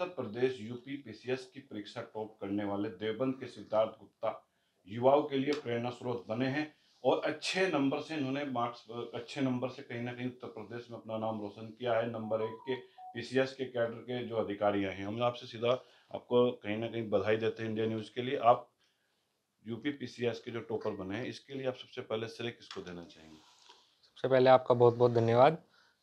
उत्तर प्रदेश UP PCS की परीक्षा top करने वाले देवबंद के सिद्धार्थ गुप्ता युवाओं के लिए प्रेरणा स्रोत बने हैं और अच्छे नंबर से इन्होंने मार्क्स अच्छे नंबर से कहीं ना कहीं उत्तर प्रदेश में अपना नाम रोशन किया है नंबर एक के पीसीएस के कैडर के जो अधिकारी हैं हम आपसे सीधा आपको कहीं ना कहीं बधाई देते हैं इंडिया न्यूज़ के लिए आप यूपी पीसीएस के जो टॉपर बने हैं इसके लिए आप सबसे पहले श्रेय किसको देना चाहेंगे सबसे पहले आपका बहुत बहुत धन्यवाद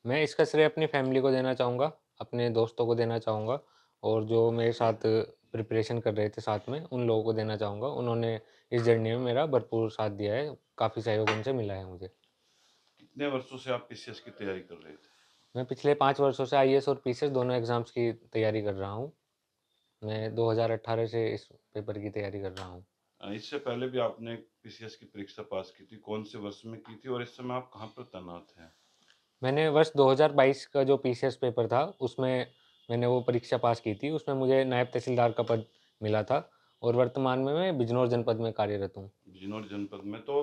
मैं इसका श्रेय अपनी फैमिली को देना चाहूँगा अपने दोस्तों को देना चाहूँगा और जो मेरे साथ प्रिपरेशन कर रहे थे साथ में उन लोगों को देना चाहूँगा उन्होंने इस जर्नी में मेरा भरपूर साथ दिया है काफ़ी सहयोग उनसे मिला है मुझे कितने वर्षों से आप पी की तैयारी कर रहे थे मैं पिछले पाँच वर्षों से आई और पी दोनों एग्ज़ाम्स की तैयारी कर रहा हूँ मैं 2018 से इस पेपर की तैयारी कर रहा हूँ इससे पहले भी आपने पी की परीक्षा पास की थी कौन से वर्ष में की थी और इस समय आप कहाँ पर तैनात हैं मैंने वर्ष 2022 का जो पी पेपर था उसमें मैंने वो परीक्षा पास की थी उसमें मुझे नायब तहसीलदार का पद मिला था और वर्तमान में मैं बिजनौर जनपद में कार्यरत हूँ बिजनौर जनपद में तो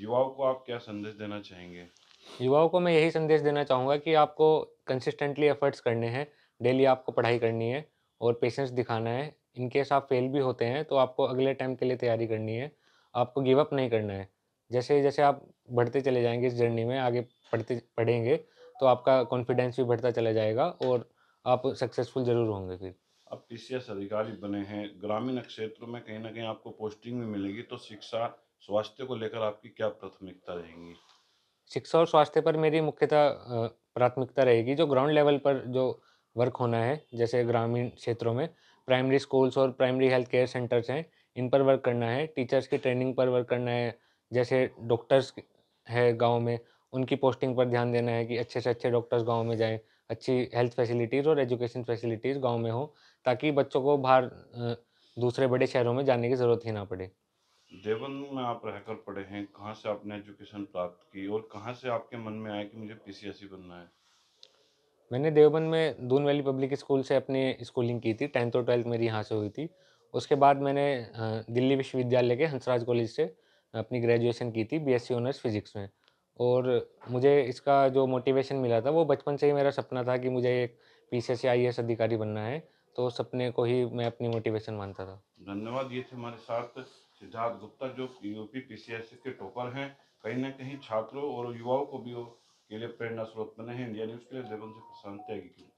युवाओं को आप क्या संदेश देना चाहेंगे युवाओं को मैं यही संदेश देना चाहूँगा कि आपको कंसिस्टेंटली एफर्ट्स करने हैं डेली आपको पढ़ाई करनी है और पेशेंस दिखाना है इनकेस आप फेल भी होते हैं तो आपको अगले टाइम के लिए तैयारी करनी है आपको गिव अप नहीं करना है जैसे जैसे आप बढ़ते चले जाएंगे इस जर्नी में आगे पढ़ते पढ़ेंगे तो आपका कॉन्फिडेंस भी बढ़ता चला जाएगा और आप सक्सेसफुल जरूर होंगे फिर अब टी अधिकारी बने हैं ग्रामीण क्षेत्रों में कहीं ना कहीं आपको पोस्टिंग भी मिलेगी तो शिक्षा स्वास्थ्य को लेकर आपकी क्या प्राथमिकता रहेगी शिक्षा और स्वास्थ्य पर मेरी मुख्यतः प्राथमिकता रहेगी जो ग्राउंड लेवल पर जो वर्क होना है जैसे ग्रामीण क्षेत्रों में प्राइमरी स्कूल्स और प्राइमरी हेल्थ केयर सेंटर्स हैं इन पर वर्क करना है टीचर्स की ट्रेनिंग पर वर्क करना है जैसे डॉक्टर्स है गाँव में उनकी पोस्टिंग पर ध्यान देना है कि अच्छे से अच्छे डॉक्टर्स गाँव में जाएँ अच्छी हेल्थ फैसिलिटीज़ और एजुकेशन फैसिलिटीज़ गाँव में हो ताकि बच्चों को बाहर दूसरे बड़े शहरों में जाने की ज़रूरत ही ना पड़े देवन में आप रहकर पढ़े हैं कहाँ से आपने एजुकेशन प्राप्त की और कहाँ से आपके मन में आया कि मुझे पी बनना है मैंने देवबंद में दून वैली पब्लिक स्कूल से अपनी स्कूलिंग की थी टेंथ और ट्वेल्थ मेरी यहाँ से हुई थी उसके बाद मैंने दिल्ली विश्वविद्यालय के हंसराज कॉलेज से अपनी ग्रेजुएशन की थी बीएससी ऑनर्स फिजिक्स में और मुझे इसका जो मोटिवेशन मिला था वो बचपन से ही मेरा सपना था कि मुझे एक पी सी एस आई अधिकारी बनना है तो सपने को ही मैं अपनी मोटिवेशन मानता था धन्यवाद ये थे हमारे साथ सिद्धार्थ गुप्ता जो यूपी पीसीएससी के टॉपर हैं कहीं ना कहीं छात्रों और युवाओं को भी के लिए प्रेरणा स्रोत बने हैं इंडिया न्यूज़ के लिए प्रशांत त्यागी